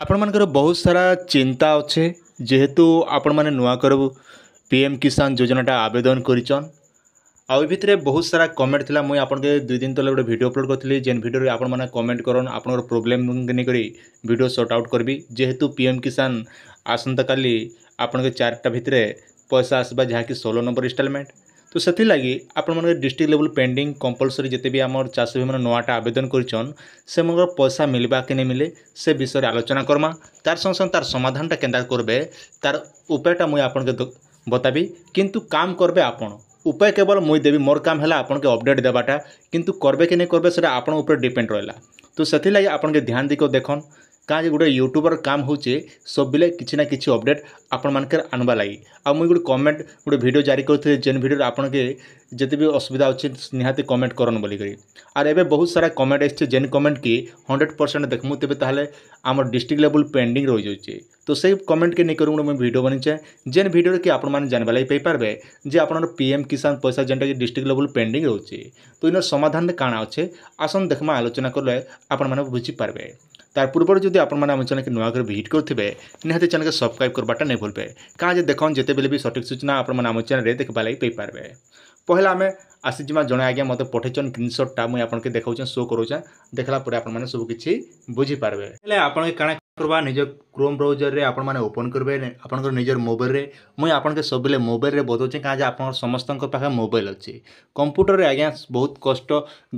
आपण मान बहुत सारा चिंता अच्छे जेहेतु आपण मैंने नुआ कर पीएम किसान योजनाटा आवेदन कर भितर बहुत सारा कमेंट थी मुई आप दुई दिन तेल गोटे भिडियो अपलोड करी जेन भिडियो आपण मैंने कमेंट कर प्रोब्लेम नहींक्री भिड सर्ट आउट करी जेहेतु पीएम किसान आसंत का आपण के चार्टा भितर पैसा आसवा जहाँकि षोलो नंबर इनस्टलमेंट তো ସେଥିଲାଗି ଆପଣମାନଙ୍କ ଡିଷ୍ଟ୍ରିକ୍ଟ ଲେଭେଲ୍ ପେଣ୍ଡିଂ କମ୍ପଲସରି ଯେତେ ବି ଆମର ଚାଷୀ ଭାଇମାନେ ନୂଆଟା ଆବେଦନ କରିଛନ୍ ସେମାନଙ୍କର ପଇସା ମିଳିବା କି ନେଇ ମିଳେ ସେ ବିଷୟରେ ଆଲୋଚନା କର୍ମା ତାର ସଙ୍ଗେ ସଙ୍ଗେ ତାର ସମାଧାନଟା କେନ୍ତା କରବେ ତାର ଉପାୟଟା ମୁଇଁ ଆପଣଙ୍କୁ ବତାବି କିନ୍ତୁ କାମ କରବେ ଆପଣ ଉପାୟ କେବଳ ମୁଇଁ ଦେବି ମୋର କାମ ହେଲା ଆପଣଙ୍କୁ ଅପଡ଼େଟ୍ ଦେବାଟା କିନ୍ତୁ କରବେ କି ନାଇଁ କରବେ ସେଇଟା ଆପଣଙ୍କ ଉପରେ ଡିପେଣ୍ଡ ରହିଲା ତ ସେଥିଲାଗି ଆପଣଙ୍କୁ ଧ୍ୟାନ ଦେଇକି ଦେଖନ୍ କାଁ ଯେ ଗୋଟେ ୟୁଟ୍ୟୁବର କାମ ହେଉଛେ ସବୁବେଳେ କିଛି ନା କିଛି ଅପଡ଼େଟ୍ ଆପଣମାନଙ୍କର ଆନବା ଲାଗି ଆଉ ମୁଇଁ ଗୋଟେ କମେଣ୍ଟ ଗୋଟେ ଭିଡ଼ିଓ ଜାରି କରୁଥିଲି ଯେନ୍ ଭିଡ଼ିଓରେ ଆପଣକେ ଯେତେ ବି ଅସୁବିଧା ଅଛି ନିହାତି କମେଣ୍ଟ କରନ୍ ବୋଲିକରି ଆର୍ ଏବେ ବହୁତ ସାରା କମେଣ୍ଟ ଆସିଛେ ଯେନ୍ କମେଣ୍ଟ କି ହଣ୍ଡ୍ରେଡ଼ ପରସେଣ୍ଟ ଦେଖମୁ ତେବେ ତାହେଲେ আমার ଡିଷ୍ଟ୍ରିକ୍ଟ ଲେବୁଲ୍ ପେଣ୍ଡିଂ রয়েছে ତ ସେଇ কমেন্টকে ନେଇକରି করে মুই ଭିଡ଼ିଓ বানিছে ଯେନ୍ ଭିଡ଼ିଓରେ କି ଆପଣମାନେ জানবা ଲାଗି পাইপারবে ଯେ আপনার ପି ଏମ୍ পয়সা ପଇସା ଯେନ୍ଟାକି ଡିଷ୍ଟ୍ରିକ୍ଟ ଲେବୁଲ୍ পেন্ডিং রয়েছে ତ এর সমাধান କାଣା ଅଛେ ଆସନ୍ ଦେଖ୍ମା ଆଲୋଚନା କଲେ ଆପଣମାନେ বুঝিপারবে তার ପୂର୍ବରୁ ଯଦି ଆପଣମାନେ ଆମ ଚ୍ୟାନେଲ୍କେ ନୂଆକରି ଭିଜିଟ୍ କରୁଥିବେ ନିହାତି ଚ୍ୟାନେଲ୍କେ ସବସ୍କ୍ରାଇବ୍ କରିବାଟା ନେଇ ଭୁଲବେ କାଁ ଯେ ଦେଖନ୍ ଯେତେବେଳେ ବି ସଠିକ୍ ସୂଚନା ଆପଣମାନେ ଆମ ଚ୍ୟାନେଲ୍ରେ ଦେଖିବା ଲାଗି ପାଇପାରିବେ ପହିଲା ଆମେ ଆସିଯିମା ଜଣେ ଆଜ୍ଞା ମୋତେ ପଠେଇଛନ୍ ସ୍କ୍ରିନ୍ସଟ୍ଟା ମୁଇଁ ଆପଣଙ୍କୁ ଦେଖାଉଛେଁ ସୋ କରୁଛେଁ ଦେଖ୍ଲା ପରେ ଆପଣମାନେ ସବୁକିଛି ବୁଝିପାରବେ ହେଲେ ଆପଣ କାଣା করবা নিজের ক্রোম ব্রাউজর্রে আপনার ওপন করবে আপনার নিজের মোবাইলরে মুই আপনাকে সবুলে মোবাইলরে বতাউছি কাজ আপনার সমস্ত পাখে মোবাইল অছি কম্পুটরের আজ্ঞা বহুত কষ্ট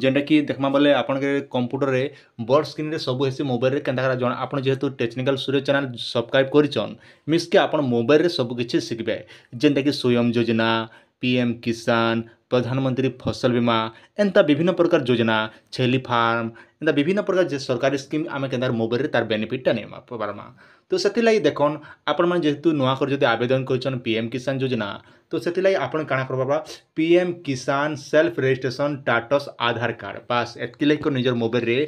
যেটাকি দেখমা বেলে আপনার কম্পুটরের বড় স্ক্রিনে সবু হেসি মোবাইলরে কেনা জন আপনার যেহেতু টেকনিকাল সুরে চ্যানেল সবসক্রাইব করছেন মিসকে আপনার মোবাইলরে সবু কিছু শিখবে যেটাকি সুয়ম যোজনা ପିଏମ୍ କିଷାନ ପ୍ରଧାନମନ୍ତ୍ରୀ ଫସଲ ବୀମା ଏନ୍ତା ବିଭିନ୍ନ ପ୍ରକାର ଯୋଜନା ଛେଲି ଫାର୍ମ ଏନ୍ତା ବିଭିନ୍ନ ପ୍ରକାର ଯେ ସରକାରୀ ସ୍କିମ୍ ଆମେ କେନ୍ତା ମୋବାଇଲରେ ତାର ବେନିଫିଟ୍ଟା ନେମା ପାର୍ମା ତ ସେଥିଲାଗି ଦେଖନ୍ ଆପଣମାନେ ଯେହେତୁ ନୂଆ ଯଦି ଆବେଦନ କରିଛନ୍ ପିଏମ୍ କିଷାନ ଯୋଜନା ତ ସେଥିଲାଗି ଆପଣ କାଣା କରବା PM Kisan self registration status Aadhaar card ବାସ୍ ଏତ୍କିଲାଗି ଲାଗି ନିଜର ମୋବାଇଲରେ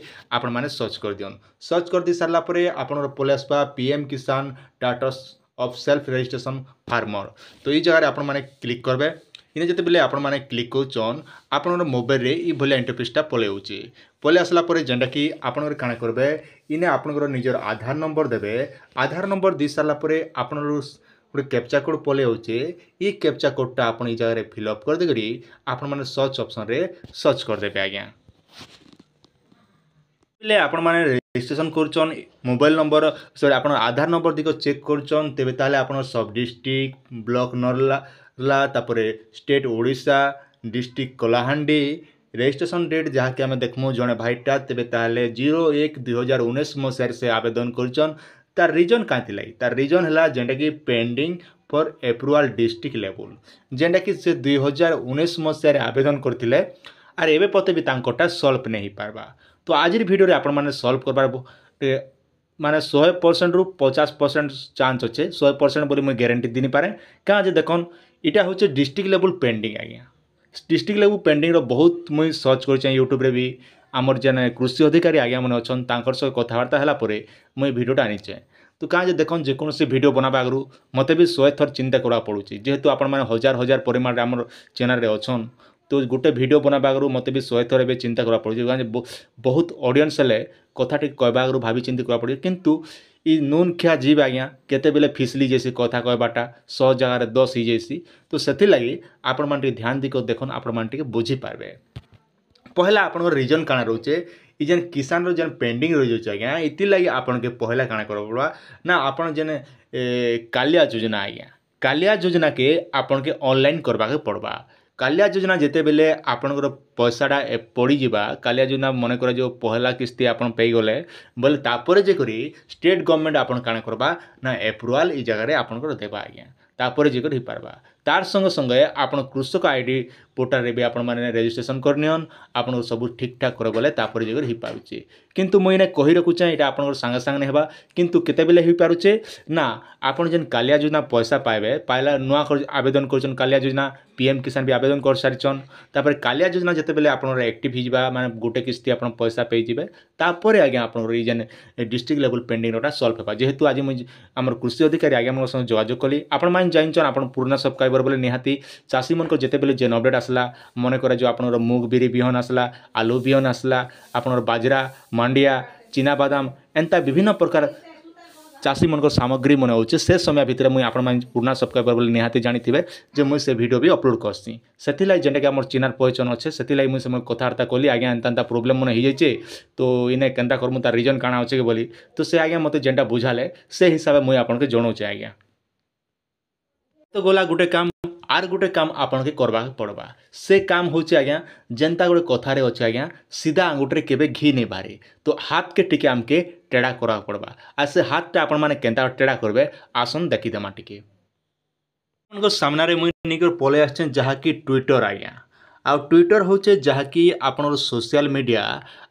ଆପଣମାନେ ସର୍ଚ୍ଚ କରିଦିଅନ୍ ସର୍ଚ୍ଚ କରିଦେଇ ସାରିଲା ପରେ ଆପଣଙ୍କର ପଳାଇ ଆସବା PM Kisan status of self registration farmer ତ ଏଇ ଜାଗାରେ ଆପଣମାନେ କ୍ଲିକ୍ କରିବେ ଇନେ ଯେତେବେଲେ ଆପଣମାନେ କ୍ଲିକ୍ କରୁଛନ୍ ଆପଣଙ୍କର ମୋବାଇଲରେ ଏଇଭଳିଆ ଇଣ୍ଟରଫେସ୍ଟା ପଳାଉଛି ପଳାଇ ଆସିଲା ପରେ ଯେନ୍ଟାକି ଆପଣଙ୍କର କାଣା କରିବେ ଇନେ ଆପଣଙ୍କର ନିଜର ଆଧାର ନମ୍ବର ଦେବେ ଆଧାର ନମ୍ବର ଦେଇ ସାରିଲା ପରେ ଆପଣଙ୍କର ଗୋଟେ କ୍ୟାପ୍ଚା କୋଡ଼୍ ପଳାଇ ଆଉଛେ ଏଇ କ୍ୟାପ୍ଚା କୋଡ଼୍ଟା ଆପଣ ଏଇ ଜାଗାରେ ଫିଲ୍ଅପ୍ କରିଦେଇକରି ଆପଣମାନେ ସର୍ଚ୍ଚ ଅପସନ୍ରେ ସର୍ଚ୍ଚ କରିଦେବେ ଆଜ୍ଞା পেলে ଆପଣମାନେ ରେଜିଷ୍ଟ୍ରେସନ୍ କରୁଛନ୍ ମୋବାଇଲ୍ ନମ୍ବର୍ ସରି ଆପଣ ଆଧାର ନମ୍ବର୍ ଦିଗ ଚେକ୍ କରୁଛନ୍ ତେବେ ତାହେଲେ ଆପଣ ସବ୍ ଡିଷ୍ଟ୍ରିକ୍ଟ ବ୍ଲକ୍ ନର୍ଲା ତାପରେ state Odisha district Kalahandi registration date ଯାହାକି ଆମେ ଦେଖ୍ମୁ ଜଣେ ଭାଇଟା ତେବେ ତାହେଲେ ଜିରୋ ଏକ ଦୁଇ ହଜାର ଉଣେଇଶ ମସିହାରେ ସେ ଆବେଦନ କରିଛନ୍ ତାର୍ ରିଜନ୍ କାହିଁଥି ଲାଗି ତାର୍ ରିଜନ୍ ହେଲା ଯେନ୍ଟାକି ପେଣ୍ଡିଂ ଫର୍ ଏପ୍ରୁଆଲ୍ ଡିଷ୍ଟ୍ରିକ୍ଟ ଲେବୁଲ୍ ଯେନ୍ଟାକି ସେ ଦୁଇ ହଜାର ଉଣେଇଶ ମସିହାରେ ଆବେଦନ କରିଥିଲେ ଆର୍ ଏବେ ପତେ ବି ତାଙ୍କଟା ସଲ୍ଭ ନେଇ ହେଇପାର୍ବା ତ ଆଜିର ଭିଡ଼ିଓରେ ଆପଣମାନେ ସଲ୍ଭ କରବାର ମାନେ ଶହେ ପରସେଣ୍ଟରୁ ପଚାଶ ପରସେଣ୍ଟ ଚାନ୍ସ ଅଛେ ଶହେ ପରସେଣ୍ଟ ବୋଲି ମୁଇଁ ଗ୍ୟାରେଣ୍ଟି ଦେଇପାରେ କାଁ ଯେ ଦେଖନ୍ ଇଟା ହେଉଛି ଡିଷ୍ଟ୍ରିକ୍ଟ ଲେବୁଲ୍ ପେଣ୍ଡିଂ ଆଜ୍ଞା ଡିଷ୍ଟ୍ରିକ୍ଟ ଲେବୁଲ୍ ପେଣ୍ଡିଂର ବହୁତ ମୁଇଁ ସର୍ଚ୍ଚ କରିଛେଁ ୟୁଟ୍ୟୁବ୍ରେ ବି ଆମର ଯେନ୍ କୃଷି ଅଧିକାରୀ ଆଜ୍ଞାମାନେ ଅଛନ୍ ତାଙ୍କର ସହ କଥାବାର୍ତ୍ତା ହେଲା ପରେ ମୁଇଁ ଭିଡ଼ିଓଟା ଆଣିଛେଁ ତ କାଁ ଯେ ଦେଖନ୍ ଯେକୌଣସି ଭିଡ଼ିଓ ବନାବା ଆଗରୁ ମୋତେ ବି ଶହେ ଥର ଚିନ୍ତା କରିବାକୁ ପଡ଼ୁଛି ଯେହେତୁ ଆପଣମାନେ ହଜାର ହଜାର ପରିମାଣରେ ଆମର ଚ୍ୟାନେଲ୍ରେ ଅଛନ୍ তো ଗୋଟେ ଭିଡ଼ିଓ ବନାଇବା ଆଗରୁ ମୋତେ ବି ଶହେ ଥର ଏବେ ଚିନ୍ତା କରିବାକୁ ପଡ଼ୁଛି କାରଣ ବହୁତ ଅଡ଼ିଏନ୍ସ ହେଲେ କଥାଟି କହିବା ଆଗରୁ ଭାବିଚିନ୍ତି କହିବାକୁ ପଡ଼ିବ କିନ୍ତୁ ଇ ନୁନ୍ ଖିଆ ଯିବ୍ ଆଜ୍ଞା କେତେବେଲେ ଫିସଲି ଯେସି କଥା କହିବାଟା ଶହ ଜାଗାରେ ଦଶ ହେଇଯାଇସି ତ ସେଥିର୍ଲାଗି ଆପଣମାନେ ଟିକେ ଧ୍ୟାନ ଦେଇକି ଦେଖନ୍ ଆପଣମାନେ ଟିକେ ବୁଝିପାରିବେ ପହିଲା ଆପଣଙ୍କର ରିଜନ୍ କାଣା ରହୁଛେ ଇ ଯେନ୍ କିଷାନର ଯେନ୍ ପେଣ୍ଡିଂ ରହିଯାଉଛେ ଆଜ୍ଞା ଇଥିର୍ଲାଗି ଆପଣକେ ପହିଲା କାଣା କରିବାକୁ ପଡ଼ବା ନା ଆପଣ ଯେନ୍ କାଲିଆ ଯୋଜନା ଆଜ୍ଞା କାଲିଆ ଯୋଜନାକେ ଆପଣକେ ଅନଲାଇନ୍ କରବାକେ ପଡ଼ବା କାଳିଆ ଯୋଜନା ଯେତେବେଲେ ଆପଣଙ୍କର ପଇସାଟା ପଡ଼ିଯିବା କାଳିଆ ଯୋଜନା ମନେ କରାଯିବ ପହଲା କିସ୍ତି ଆପଣ ପାଇଗଲେ ବୋଲେ ତାପରେ ଯେକରି ଷ୍ଟେଟ୍ ଗଭର୍ଣ୍ଣମେଣ୍ଟ ଆପଣ କାଣା କରବା ନା ଆପ୍ରୁଭାଲ୍ ଏଇ ଜାଗାରେ ଆପଣଙ୍କର ଦେବା ଆଜ୍ଞା ତାପରେ ଯେକରି ହେଇପାରବା তার সঙ্গে সঙ্গে আপনার কৃষক আইডি পোর্টালে বি আপনার রেজিষ্ট্রেসন করে নিন আপনার সব ঠিকঠাক করগলে তাপরে যাই হয়েপারুছে কিন্তু মুই এনে কহি রকুছে এটা আপনার সাংে সাংে হওয়া কিন্তু কেতবেলে হয়েপারুছে না আপনার যেন কালিয়া যোজনা পয়সা পাইবে পাইলা নূয়া আবেদন করছেন কালিয়া যোজনা পিএম কিষান বি আবেদন করে সারিছন তাপরে কালিয়া যোজনা যেতবে আপনার একটিভ হয়ে যা মানে গোটে কিস্তি আপনার পয়সা পেয়ে তাপরে আজ্ঞা আপনার এই যেন ডিস্ট্রিক্ট লেভেল পেন্ডিংটা সলভ হবা যেহেতু আজ আমার কৃষি অধিকারী আজ্ঞা আমার সঙ্গে যোগাযোগ কলি আপনার জানিছন আপনার পুরোনা সবকাইবর ଆପଣଙ୍କର ବୋଲେ ନିହାତି ଚାଷୀମାନଙ୍କର ଯେତେବେଳେ ଯେନ୍ ଅପଡ଼େଟ୍ ଆସିଲା ମନେକର ଯେଉଁ ଆପଣଙ୍କର ମୁଗ ବିରି ବିହନ ଆସିଲା ଆଲୁ ବିହନ ଆସିଲା ଆପଣଙ୍କର ବାଜରା ମାଣ୍ଡିଆ ଚିନାବାଦାମ ଏନ୍ତା ବିଭିନ୍ନ ପ୍ରକାର ଚାଷୀମାନଙ୍କର ସାମଗ୍ରୀ ମନେ ହେଉଛି ସେ ସମୟ ଭିତରେ ମୁଇଁ ଆପଣମାନେ ପୁରୁଣା ସବସ୍କ୍ରାଇବର ବୋଲି ନିହାତି ଜାଣିଥିବେ ଯେ ମୁଇଁ ସେ ଭିଡ଼ିଓ ବି ଅପଲୋଡ଼ କରିସି ସେଥିଲାଗି ଯେନ୍ଟାକି ଆମର ଚିନାର ପହଚନ ଅଛେ ସେଥିଲାଗି ମୁଇଁ ସେମାନେ କଥାବାର୍ତ୍ତା କଲି ଆଜ୍ଞା ଏନ୍ତା ଏନ୍ତା ପ୍ରୋବ୍ଲେମ୍ ମାନେ ହେଇଯାଇଛେ ତ ଇନେ କେନ୍ତା କର୍ମୁ ତାର ରିଜନ୍ କାଣା ଅଛେ କି ବୋଲି ତ ସେ ଆଜ୍ଞା ମୋତେ ଯେନ୍ଟା ବୁଝାଲେ ସେ ହିସାବରେ ମୁଇଁ ଆପଣଙ୍କୁ ଜଣାଉଛେ ଆଜ୍ଞା ତ ଗଲା ଗୋଟେ କାମ ଆର୍ ଗୋଟେ କାମ ଆପଣକେ କର୍ବାକେ ପଡ଼୍ବା ସେ କାମ ହେଉଛି ଆଜ୍ଞା ଯେନ୍ତା ଗୋଟେ କଥାରେ ଅଛି ଆଜ୍ଞା ସିଧା ଆଙ୍ଗୁଠିରେ କେବେ ଘି ନେଇ ବାହାରେ ତ ହାତ୍କେ ଟିକେ ଆମକେ ଟେଡ଼ା କରିବାକୁ ପଡ଼୍ବା ଆର୍ ସେ ହାତ୍ଟା ଆପଣମାନେ କେନ୍ତା ଟେଡ଼ା କରିବେ ଆସନ୍ ଦେଖିଦେମା ଟିକେ ଆପଣଙ୍କ ସାମ୍ନାରେ ମୁଇଁ ନେଇକରି ପଳେଇ ଆସିଛେଁ ଯାହାକି ଟ୍ୱିଟର୍ ଆଜ୍ଞା ଆଉ ଟ୍ୱିଟର୍ ହେଉଛେ ଯାହାକି ଆପଣଙ୍କର ସୋସିଆଲ୍ ମିଡ଼ିଆ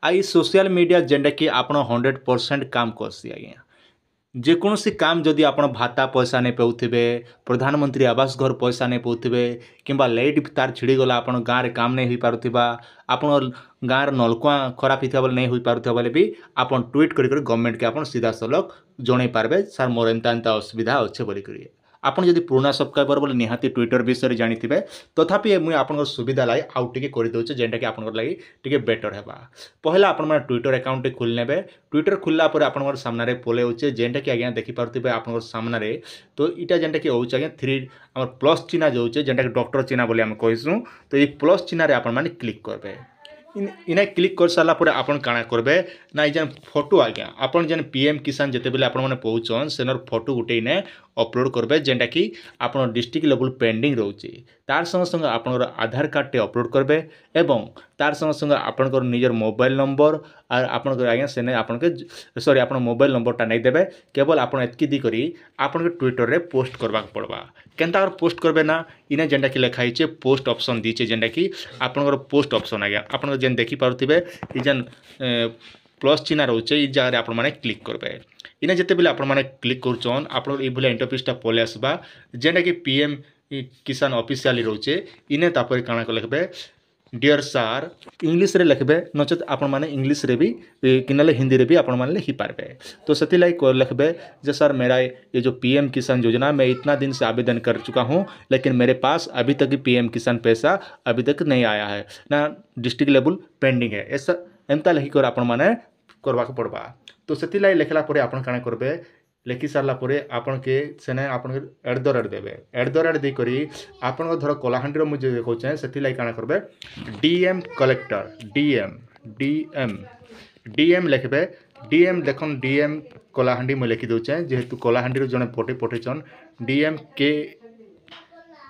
ଆଉ ଇ ସୋସିଆଲ୍ ମିଡ଼ିଆ ଯେନ୍ଟାକି ଆପଣ ହଣ୍ଡ୍ରେଡ଼୍ ପରସେଣ୍ଟ କାମ କର୍ସି ଆଜ୍ଞା ଯେକୌଣସି କାମ୍ ଯଦି ଆପଣ ଭାତା ପଇସା ନେଇ ପାଉଥିବେ ପ୍ରଧାନମନ୍ତ୍ରୀ ଆବାସ ଘର ପଇସା ନେଇ ପାଉଥିବେ କିମ୍ବା ଲାଇଟ୍ ତାର ଛିଡ଼ିଗଲା ଆପଣ ଗାଁରେ କାମ୍ ନେଇ ହେଇପାରୁଥିବା ଆପଣ ଗାଁର ନଳକୂଆ ଖରାପ ହେଇଥିବା ବୋଲେ ନେଇ ହୋଇପାରୁଥିବା ବୋଲେ ବି ଆପଣ ଟ୍ୱିଟ୍ କରି କରି ଗଭର୍ଣ୍ଣମେଣ୍ଟକେ ଆପଣ ସିଧାସଳଖ ଜଣେଇ ପାରବେ ସାର୍ ମୋର ଏନ୍ତା ଏନ୍ତା ଅସୁବିଧା ଅଛେ ବୋଲିକରି ଆପଣ ଯଦି ପୁରୁଣା ସବସ୍କ୍ରାଇବର ବୋଲେ ନିହାତି ଟ୍ୱିଟର ବିଷୟରେ ଜାଣିଥିବେ ତଥାପି ମୁଁ ଆପଣଙ୍କର ସୁବିଧା ଲାଗି ଆଉ ଟିକେ କରିଦେଉଛି ଯେଉଁଟାକି ଆପଣଙ୍କର ଲାଗି ଟିକେ ବେଟର୍ ହେବା ପହିଲା ଆପଣମାନେ ଟ୍ୱିଟର ଆକାଉଣ୍ଟଟି ଖୋଲିନେବେ ଟ୍ୱିଟର ଖୋଲିଲା ପରେ ଆପଣଙ୍କର ସାମ୍ନାରେ ପଳାଇ ହେଉଛି ଯେଉଁଟାକି ଆଜ୍ଞା ଦେଖିପାରୁଥିବେ ଆପଣଙ୍କର ସାମ୍ନାରେ ତ ଏଇଟା ଯେଉଁଟାକି ହେଉଛି ଆଜ୍ଞା ଥ୍ରୀ ଆମର ପ୍ଲସ୍ ଚିହ୍ନା ଯାଉଛେ ଯେଉଁଟାକି ଡକ୍ଟର ଚିହ୍ନା ବୋଲି ଆମେ କହିସୁଁ ତ ଏଇ ପ୍ଲସ୍ ଚିହ୍ନାରେ ଆପଣମାନେ କ୍ଲିକ୍ କରିବେ ଇନେ କ୍ଲିକ୍ କରିସାରିଲା ପରେ ଆପଣ କାଣା କରିବେ ନା ଏଇ ଯେନ୍ ଫଟୋ ଆଜ୍ଞା ଆପଣ ଯେନ୍ ପି ଏମ୍ କିଷାନ ଯେତେବେଳେ ଆପଣମାନେ ପାଉଛନ୍ ସେନର ଫଟୋ ଗୋଟେ ଇନେ ଅପଲୋଡ଼ କରିବେ ଯେନ୍ଟାକି ଆପଣ ଡିଷ୍ଟ୍ରିକ୍ଟ ଲେଭଲ୍ ପେଣ୍ଡିଂ ରହୁଛି ତାର ସଙ୍ଗେ ସଙ୍ଗେ ଆପଣଙ୍କର ଆଧାର କାର୍ଡ଼ଟି ଅପଲୋଡ଼ କରିବେ ଏବଂ ତାର ସଙ୍ଗେ ସଙ୍ଗେ ଆପଣଙ୍କର ନିଜର ମୋବାଇଲ ନମ୍ବର ଆର୍ ଆପଣଙ୍କର ଆଜ୍ଞା ସେନେ ଆପଣଙ୍କ ସରି ଆପଣ ମୋବାଇଲ ନମ୍ବରଟା ନେଇଦେବେ କେବଳ ଆପଣ ଏତିକି ଦେଇକରି ଆପଣଙ୍କ ଟ୍ୱିଟରରେ ପୋଷ୍ଟ କରିବାକୁ ପଡ଼ବା କେନ୍ତା ପୋଷ୍ଟ କରିବେ ନା ଇନେ ଯେନ୍ଟାକି ଲେଖା ହେଇଛେ ପୋଷ୍ଟ ଅପସନ୍ ଦେଇଛେ ଯେନ୍ଟାକି ଆପଣଙ୍କର ପୋଷ୍ଟ ଅପସନ୍ ଆଜ୍ଞା ଆପଣଙ୍କର ଯେନ୍ ଦେଖିପାରୁଥିବେ ଇ ଯେନ୍ प्लस चिन्ह रोचे ये जगह आपने क्लिक करेंगे इन जिते बिल आप क्लिक करुचन इंटरफेसटा पलि आसवा जेनटा कि पी एम किसान अफिशियाली रोचे इन तापर कण लिखे डियर सार इंग्लीश लिखे नचे मैंने इंग्लीश भी कि हिंदी रे भी आपारे तो से लिखे जो सर मेरा ये जो पीएम किसान योजना मैं इतना दिन से आवेदन कर चुका हूँ लेकिन मेरे पास अभी तक पीएम किसान पैसा अभी तक नहीं आया है ना डिस्ट्रिक्ट लेवल पेंडिंग है ऐसा ଏନ୍ତା ଲେଖିକରି ଆପଣମାନେ କର୍ବାକେ ପଡ଼୍ବା ତ ସେଥିର୍ଲାଗି ଲେଖିଲା ପରେ ଆପଣ କାଣା କର୍ବେ ଲେଖି ସାରିଲା ପରେ ଆପଣକେ ସେନେ ଆପଣଙ୍କ ଏଟ୍ ଦ ରେଟ୍ ଦେବେ ଏଟ୍ ଦ ରେଟ୍ ଦେଇକରି ଆପଣଙ୍କ ଧର କଳାହାଣ୍ଡିର ମୁଁ ଯଦି କହୁଛେଁ ସେଥିର୍ଲାଗି କାଣା କର୍ବେ D M collector D M D M D M ଲେଖ୍ବେ ଡି ଏମ୍ ଦେଖନ୍ ଡି ଏମ୍ କଳାହାଣ୍ଡି ମୁଁ ଲେଖି ଲେଖିଦେଉଛେଁ ଯେହେତୁ କଳାହାଣ୍ଡିରୁ ଜଣେ ପଠେଇ ପଠେଇଛନ୍ D M K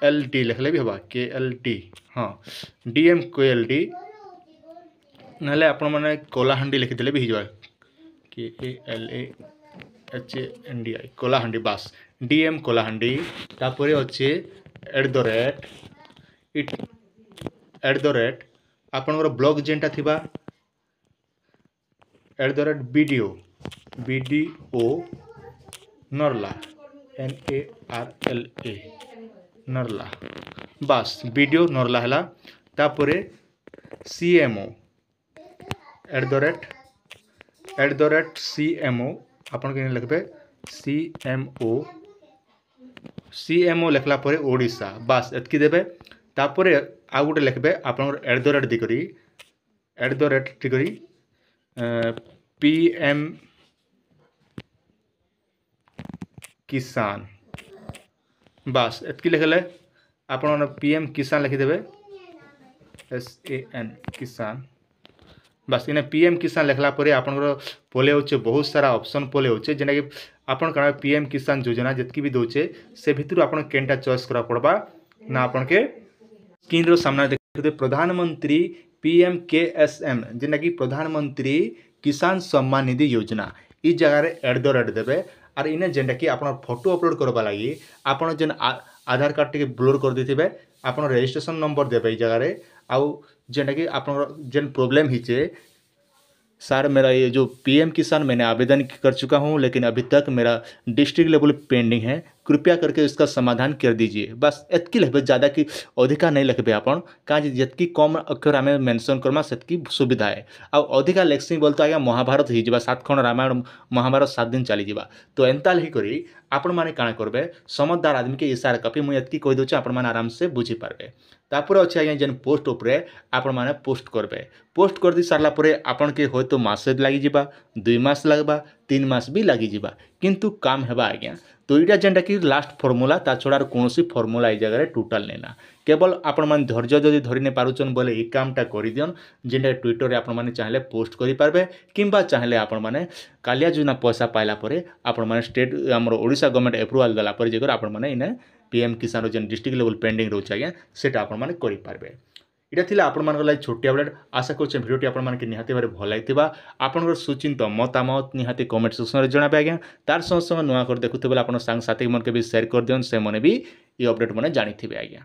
L D ଲେଖିଲେ ବି ହେବା କେ ଏଲ୍ ଡି ହଁ D M K L D ନହେଲେ ଆପଣମାନେ କଳାହାଣ୍ଡି ଲେଖିଦେଲେ ବି ହେଇଯିବ K A L A H A N D I Kalahandi ବାସ୍ ଡି ଏମ୍ କଳାହାଣ୍ଡି ତାପରେ ଅଛି at the rate eat at the rate ଆପଣଙ୍କର ବ୍ଲକ୍ ଯେନ୍ଟା ଥିବା at the rate B D O B D O Narla N A R L A Narla ବାସ୍ B D O Narla ହେଲା ତାପରେ CMO at the rate at the rate C M O आप लिखे सी M ओ सी M ओ लिखला Voda बास एतक देवे तापर आ गए लिखे आप द रेट दी एट द रेट दी पी एम किसान बास एतक लिखले आप पी किसान लिखिदेवे एस ए एन किसान ବାସ୍ ଇନେ ପି ଏମ୍ କିଷାନ ଲେଖ୍ଲା ପରେ ଆପଣଙ୍କର ପଲେଇ ଆଉଛେ ବହୁତ ସାରା ଅପସନ୍ ପଲେଇ ଆଉଛେ ଯେନ୍ଟାକି ଆପଣ କାଣା ପି ଏମ୍ କିଷାନ ଯୋଜନା ଯେତ୍କି ବି ଦଉଛେ ସେ ଭିତରୁ ଆପଣ କେନ୍ଟା ଚଏସ୍ କରବାକେ ପଡ଼ବା ନା ଆପଣକେ ସ୍କ୍ରିନ୍ର ସାମ୍ନାରେ ଦେଖୁଥିବେ ପ୍ରଧାନମନ୍ତ୍ରୀ P M K S M ଯେନ୍ଟାକି ପ୍ରଧାନମନ୍ତ୍ରୀ କିଷାନ ସମ୍ମାନ ନିଧି ଯୋଜନା ଇ ଜାଗାରେ ଏଟ୍ ଦ ରେଟ୍ ଦେବେ আর ইনে যেটাকি আপনার ফটো অপলোড করবা লাগি আপনার যে আধার কার্ডটিকে ব্লোড করে দিয়ে আপনার রেজিস্ট্রেসন নম্বর দেবে এই জায়গায় कि आप जेन प्रॉब्लम ही चे सर मेरा ये जो पी एम किसान मैंने आवेदन कर चुका हूँ लेकिन अभी तक मेरा डिस्ट्रिक्ट लेवल पेंडिंग है कृपया करके इसका समाधान कर दीजिए बस एतकी लिखे ज़्यादा कि अधिका नहीं लिखे आप कहाँ जी कम अक्षर आम मेनसन करमा से सुविधा है आउ अधिका लेख्सी बोल तो आज्ञा महाभारत हो सात खंड रामायण महाभारत सात दिन चली जा तो एंता लिखिकी आपण मैंने कण करेंगे समझदार आदमी के इशार कपी मुझे ये कहीदे आपण आराम से बुझीपारे तापर अच्छे आज्ञा जेन पोस्ट उपर आपण मैंने पोस्ट करेंगे पोस्ट कर दे सारापुर आपण के हूँ तो मसे लगिजा दुई मस लगवा तीन मस भी लगिजा किंतु काम है आज्ञा দুইটা যেটা কি লাস্ট ফর্মুলা তা ছড়া আর কোণী ফর্মুলা এই জায়গায় টোটাল নেনা কেবল আপনার ধৈর্য যদি ধরি নে পুছেন বলে এই কামটা করে দিন যেটা টুইটরে আপনার চাইলে পোস্ট করে পারবে কিংবা চাইলে আপনার কালিয়া যোজনা পয়সা পাইলা পরে আপনার স্টেট আমার ওড়শা গভর্নমেন্ট এপ্রুভাল দেলা পরে যাই আপনার এনে পিএম কিষান যেন ডিস্ট্রিক্ট লেভেল পেন্ডিং রয়েছে আজ্ঞা সেটা আপনার করে পারবে এটা লা আপনার লাগে ছোট আপডেট আশা করছি ভিডিওটি আপনার নিহতি ভাবে ভাল লাগি আপনার সুচিন্ত মতামত নিহতি কমেন্ট সেকশনরে জনাবে আজ্ঞা তার সঙ্গে সঙ্গে নূয়া করে দেখুবে আপনার সাংসাথী মানুষ সেয়ার করে দিও সে বি এই অপডেট মানে জাঁথিবে আজ্ঞা